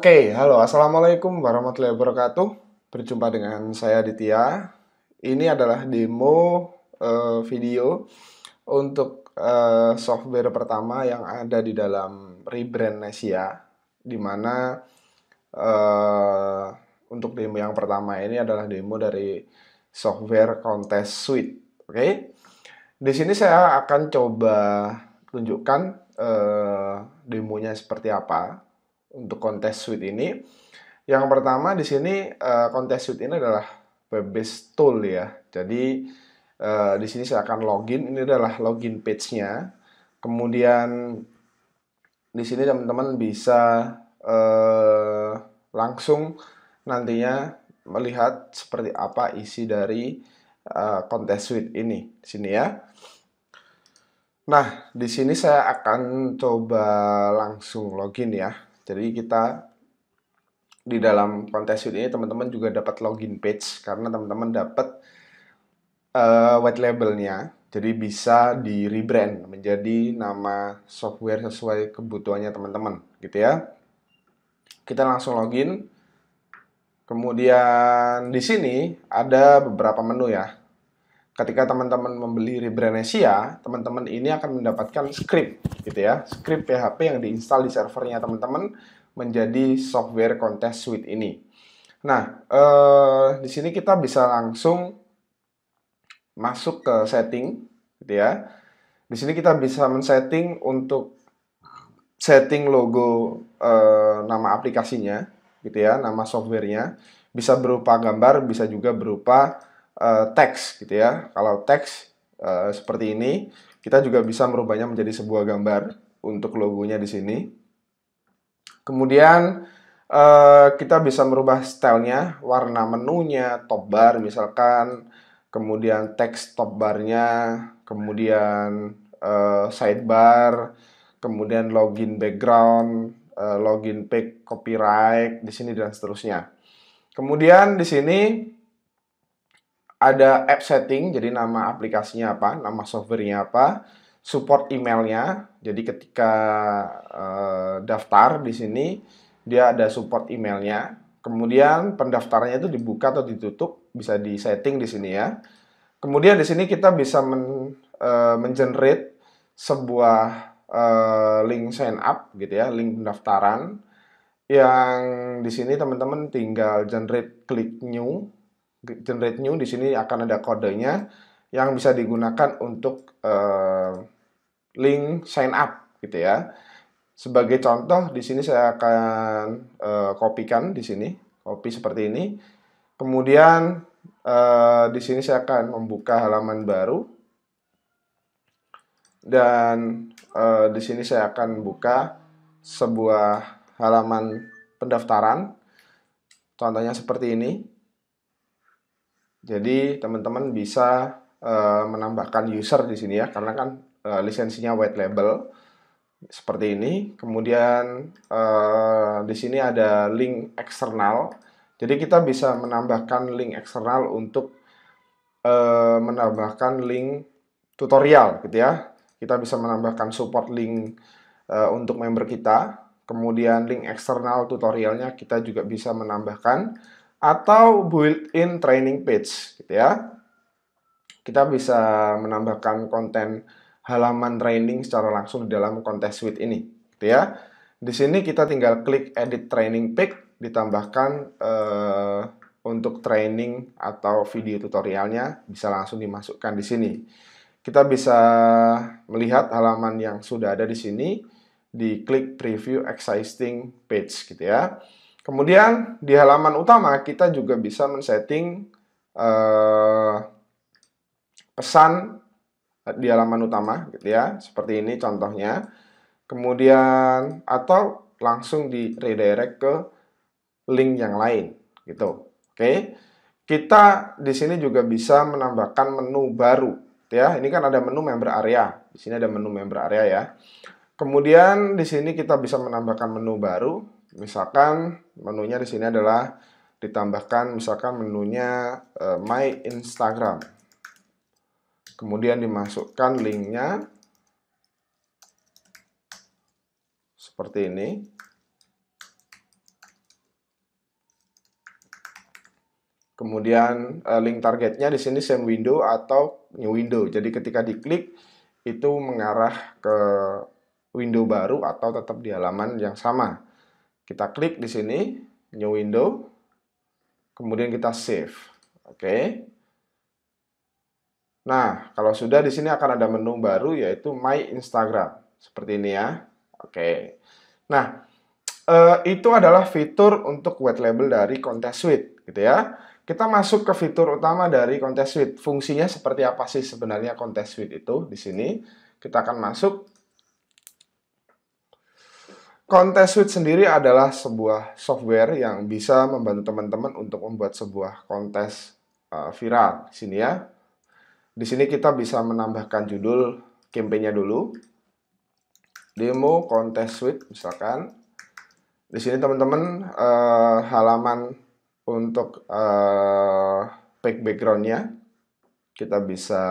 Oke, okay, halo, assalamualaikum warahmatullahi wabarakatuh. Berjumpa dengan saya Ditya. Ini adalah demo uh, video untuk uh, software pertama yang ada di dalam rebrand Nesia, Dimana uh, eh, untuk demo yang pertama ini adalah demo dari software Contest Suite. Oke, okay? di sini saya akan coba tunjukkan uh, demonya seperti apa untuk kontes suite ini. Yang pertama di sini uh, kontes suite ini adalah web-based tool ya. Jadi uh, di sini saya akan login. Ini adalah login page-nya. Kemudian di sini teman-teman bisa uh, langsung nantinya melihat seperti apa isi dari uh, suite ini di sini ya. Nah, di sini saya akan coba langsung login ya. Jadi kita di dalam kontes ini teman-teman juga dapat login page karena teman-teman dapat uh, white labelnya. Jadi bisa di rebrand menjadi nama software sesuai kebutuhannya teman-teman gitu ya. Kita langsung login. Kemudian di sini ada beberapa menu ya ketika teman-teman membeli Rebrandesia, teman-teman ini akan mendapatkan script gitu ya. Script PHP yang diinstal di servernya teman-teman menjadi software contest suite ini. Nah, eh, di sini kita bisa langsung masuk ke setting gitu ya. Di sini kita bisa men-setting untuk setting logo eh, nama aplikasinya gitu ya, nama softwarenya. Bisa berupa gambar, bisa juga berupa Eh, teks gitu ya. Kalau teks uh, seperti ini, kita juga bisa merubahnya menjadi sebuah gambar untuk logonya di sini. Kemudian uh, kita bisa merubah stylenya, warna menunya, top bar misalkan, kemudian teks top barnya, kemudian uh, sidebar, kemudian login background, uh, login page copyright di sini dan seterusnya. Kemudian di sini ada app setting, jadi nama aplikasinya apa, nama softwarenya apa, support emailnya. Jadi ketika uh, daftar di sini dia ada support emailnya. Kemudian pendaftarannya itu dibuka atau ditutup bisa di setting di sini ya. Kemudian di sini kita bisa men, uh, mengenerate sebuah uh, link sign up gitu ya, link pendaftaran yang di sini teman-teman tinggal generate klik new generate new di sini akan ada kodenya yang bisa digunakan untuk uh, link sign up gitu ya. Sebagai contoh di sini saya akan uh, eh, kopikan di sini, copy seperti ini. Kemudian uh, di sini saya akan membuka halaman baru dan uh, di sini saya akan buka sebuah halaman pendaftaran. Contohnya seperti ini. Jadi teman-teman bisa uh, menambahkan user di sini ya, karena kan uh, lisensinya white label seperti ini. Kemudian uh, di sini ada link eksternal. Jadi kita bisa menambahkan link eksternal untuk uh, menambahkan link tutorial gitu ya. Kita bisa menambahkan support link uh, untuk member kita. Kemudian link eksternal tutorialnya kita juga bisa menambahkan atau built-in training page gitu ya. Kita bisa menambahkan konten halaman training secara langsung di dalam kontes suite ini gitu ya. Di sini kita tinggal klik edit training page ditambahkan eh, untuk training atau video tutorialnya bisa langsung dimasukkan di sini. Kita bisa melihat halaman yang sudah ada di sini di klik preview existing page gitu ya. Kemudian di halaman utama kita juga bisa men-setting eh, pesan eh, di halaman utama gitu ya, seperti ini contohnya. Kemudian atau langsung di redirect ke link yang lain gitu. Oke. Kita di sini juga bisa menambahkan menu baru gitu ya. Ini kan ada menu member area. Di sini ada menu member area ya. Kemudian di sini kita bisa menambahkan menu baru Misalkan menunya di sini adalah ditambahkan misalkan menunya uh, My Instagram. Kemudian dimasukkan linknya seperti ini. Kemudian uh, link targetnya di sini same window atau new window. Jadi ketika diklik itu mengarah ke window baru atau tetap di halaman yang sama. Kita klik di sini, new window, kemudian kita save. Oke. Nah, kalau sudah di sini akan ada menu baru yaitu My Instagram. Seperti ini ya. Oke. Nah, eh, itu adalah fitur untuk white label dari Contest Suite gitu ya. Kita masuk ke fitur utama dari Contest Suite. Fungsinya seperti apa sih sebenarnya Contest Suite itu di sini? Kita akan masuk Contest Suite sendiri adalah sebuah software yang bisa membantu teman-teman untuk membuat sebuah kontes uh, viral. Sini ya. Di sini kita bisa menambahkan judul kampanye dulu. Demo Contest Suite misalkan. Di sini teman-teman uh, halaman untuk uh, eh, background backgroundnya kita bisa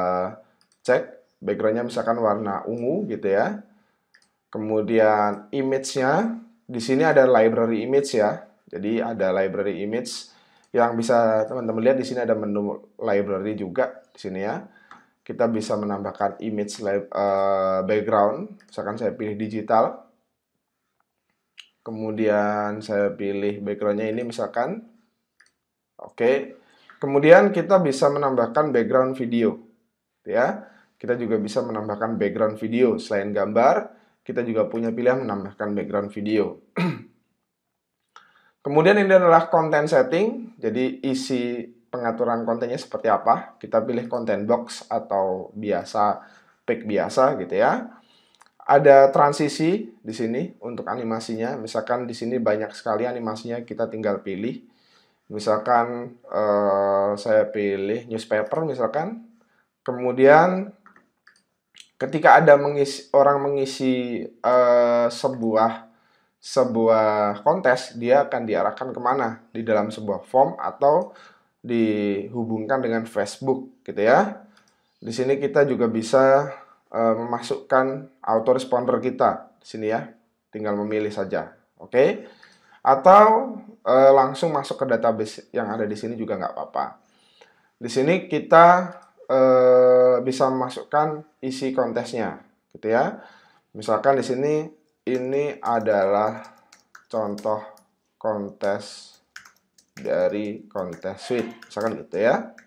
cek backgroundnya misalkan warna ungu gitu ya Kemudian image-nya, di sini ada library image ya. Jadi ada library image yang bisa teman-teman lihat di sini ada menu library juga di sini ya. Kita bisa menambahkan image uh, background, misalkan saya pilih digital. Kemudian saya pilih backgroundnya ini misalkan. Oke. Okay. Kemudian kita bisa menambahkan background video. Ya. Kita juga bisa menambahkan background video selain gambar kita juga punya pilihan menambahkan background video. Kemudian ini adalah content setting, jadi isi pengaturan kontennya seperti apa. Kita pilih content box atau biasa, pick biasa gitu ya. Ada transisi di sini untuk animasinya. Misalkan di sini banyak sekali animasinya, kita tinggal pilih. Misalkan eh, saya pilih newspaper misalkan. Kemudian ketika ada mengisi orang mengisi uh, sebuah sebuah kontes dia akan diarahkan kemana di dalam sebuah form atau dihubungkan dengan Facebook gitu ya di sini kita juga bisa uh, memasukkan autoresponder kita di sini ya tinggal memilih saja oke okay? atau uh, langsung masuk ke database yang ada di sini juga nggak apa-apa di sini kita Eh, bisa memasukkan isi kontesnya gitu ya misalkan di sini ini adalah contoh kontes dari kontes suite misalkan gitu ya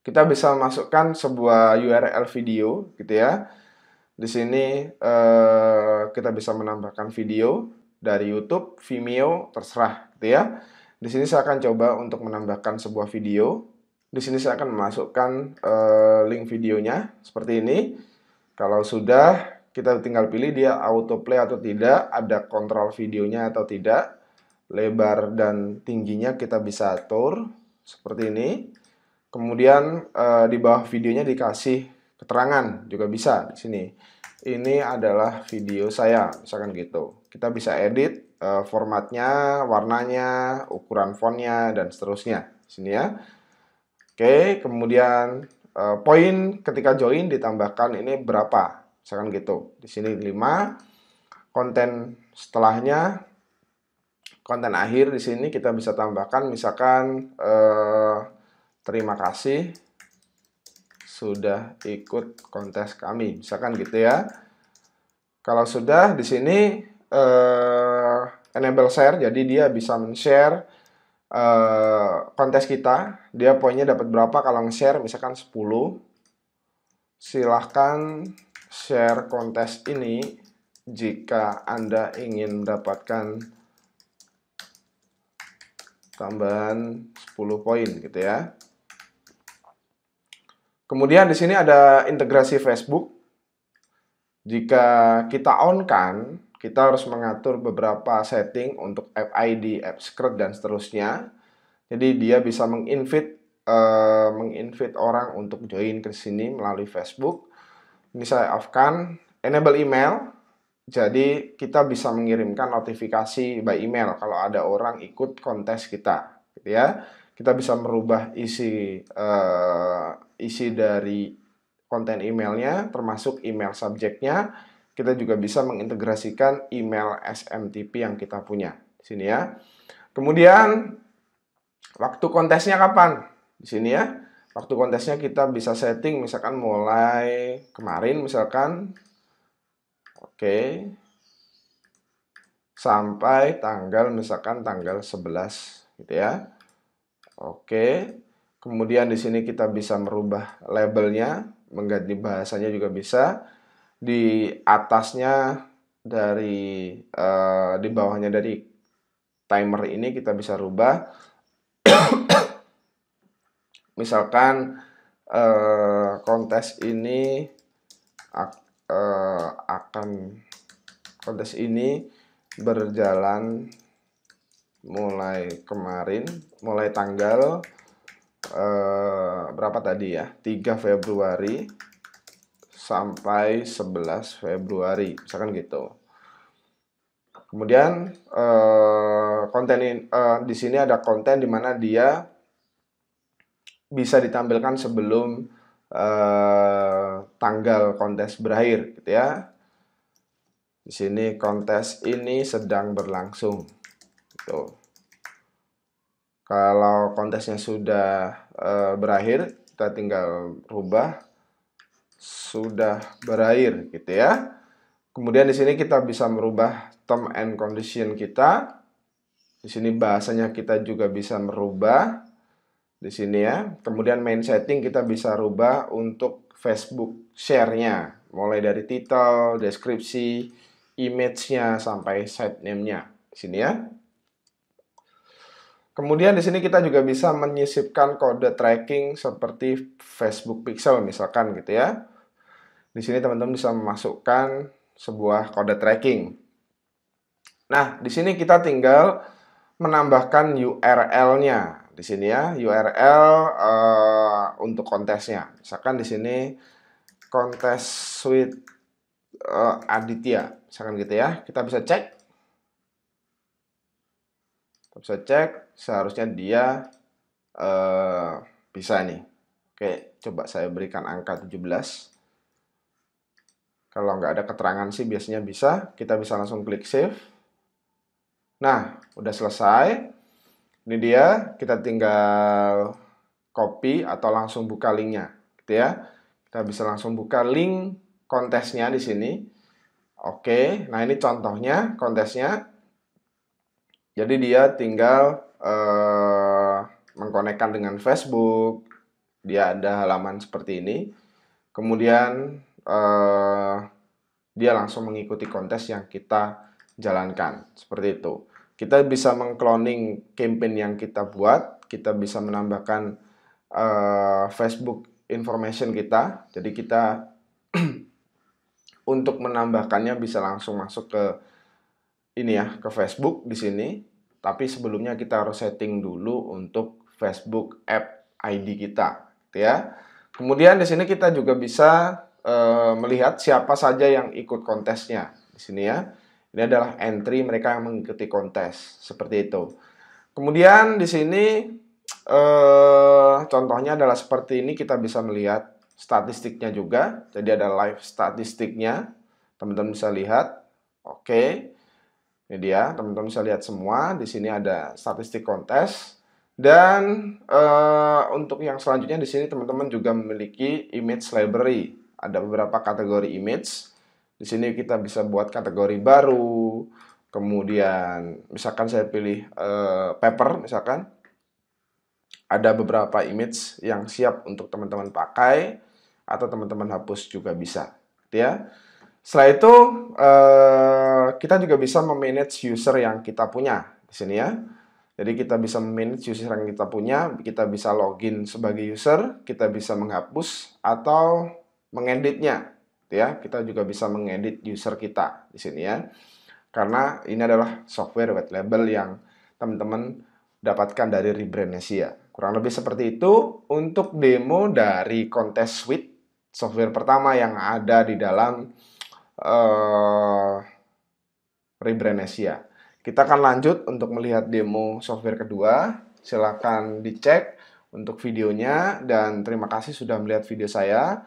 kita bisa masukkan sebuah URL video gitu ya di sini eh, kita bisa menambahkan video dari YouTube, Vimeo, terserah gitu ya. Di sini saya akan coba untuk menambahkan sebuah video di sini saya akan memasukkan uh, link videonya seperti ini. Kalau sudah, kita tinggal pilih dia autoplay atau tidak, ada kontrol videonya atau tidak. Lebar dan tingginya kita bisa atur seperti ini. Kemudian uh, di bawah videonya dikasih keterangan juga bisa di sini. Ini adalah video saya, misalkan gitu. Kita bisa edit uh, formatnya, warnanya, ukuran fontnya, dan seterusnya. sini ya. Oke, kemudian uh, poin ketika join ditambahkan ini berapa? Misalkan gitu. Di sini 5. Konten setelahnya konten akhir di sini kita bisa tambahkan misalkan uh, terima kasih sudah ikut kontes kami. Misalkan gitu ya. Kalau sudah di sini uh, enable share jadi dia bisa men-share Eh, kontes kita, dia poinnya dapat berapa kalau nge-share misalkan 10. Silahkan share kontes ini jika Anda ingin mendapatkan tambahan 10 poin gitu ya. Kemudian di sini ada integrasi Facebook. Jika kita on kan, kita harus mengatur beberapa setting untuk app ID, app script dan seterusnya. Jadi dia bisa menginvite uh, menginvite orang untuk join ke sini melalui Facebook. Ini saya off enable email. Jadi kita bisa mengirimkan notifikasi by email kalau ada orang ikut kontes kita, gitu ya. Kita bisa merubah isi uh, isi dari konten emailnya, termasuk email subjeknya kita juga bisa mengintegrasikan email SMTP yang kita punya. Di sini ya. Kemudian, waktu kontesnya kapan? Di sini ya. Waktu kontesnya kita bisa setting, misalkan mulai kemarin, misalkan. Oke. Sampai tanggal, misalkan tanggal 11, gitu ya. Oke. Kemudian di sini kita bisa merubah labelnya, mengganti bahasanya juga bisa di atasnya dari uh, di bawahnya dari timer ini kita bisa rubah misalkan uh, kontes ini uh, akan kontes ini berjalan mulai kemarin mulai tanggal uh, berapa tadi ya 3 Februari sampai 11 Februari, misalkan gitu. Kemudian eh, konten eh, di sini ada konten di mana dia bisa ditampilkan sebelum eh, tanggal kontes berakhir, gitu ya. Di sini kontes ini sedang berlangsung, gitu. Kalau kontesnya sudah berakhir, kita tinggal rubah sudah berakhir gitu ya. Kemudian di sini kita bisa merubah term and condition kita. Di sini bahasanya kita juga bisa merubah di sini ya. Kemudian main setting kita bisa rubah untuk Facebook share-nya, mulai dari title, deskripsi, image-nya sampai site name-nya. Di sini ya. Kemudian di sini kita juga bisa menyisipkan kode tracking seperti Facebook Pixel misalkan gitu ya. Di sini teman-teman bisa memasukkan sebuah kode tracking. Nah, di sini kita tinggal menambahkan URL-nya. Di sini ya, URL uh, eh, untuk kontesnya. Misalkan di sini kontes suite uh, Aditya. Misalkan gitu ya. Kita bisa cek. Kita bisa cek, seharusnya dia uh, bisa nih. Oke, coba saya berikan angka 17. Kalau nggak ada keterangan sih biasanya bisa. Kita bisa langsung klik save. Nah, udah selesai. Ini dia, kita tinggal copy atau langsung buka linknya, gitu ya. Kita bisa langsung buka link kontesnya di sini. Oke, nah ini contohnya kontesnya. Jadi dia tinggal eh, mengkonekkan dengan Facebook. Dia ada halaman seperti ini. Kemudian uh, dia langsung mengikuti kontes yang kita jalankan seperti itu kita bisa mengkloning campaign yang kita buat kita bisa menambahkan uh, Facebook information kita jadi kita untuk menambahkannya bisa langsung masuk ke ini ya ke Facebook di sini tapi sebelumnya kita harus setting dulu untuk Facebook app ID kita gitu ya kemudian di sini kita juga bisa Eh, melihat siapa saja yang ikut kontesnya di sini ya. Ini adalah entry mereka yang mengikuti kontes seperti itu. Kemudian di sini eh, contohnya adalah seperti ini kita bisa melihat statistiknya juga. Jadi ada live statistiknya. Teman-teman bisa lihat. Oke. Ini dia, teman-teman bisa lihat semua. Di sini ada statistik kontes. Dan eh, untuk yang selanjutnya di sini teman-teman juga memiliki image library ada beberapa kategori image. Di sini kita bisa buat kategori baru. Kemudian misalkan saya pilih uh, paper misalkan ada beberapa image yang siap untuk teman-teman pakai atau teman-teman hapus juga bisa, ya. Setelah itu uh, kita juga bisa memanage user yang kita punya di sini ya. Jadi kita bisa memanage user yang kita punya, kita bisa login sebagai user, kita bisa menghapus atau mengeditnya gitu ya kita juga bisa mengedit user kita di sini ya karena ini adalah software white label yang teman-teman dapatkan dari Rebrandnesia kurang lebih seperti itu untuk demo dari kontes suite software pertama yang ada di dalam uh, eh, Rebrandnesia kita akan lanjut untuk melihat demo software kedua silahkan dicek untuk videonya dan terima kasih sudah melihat video saya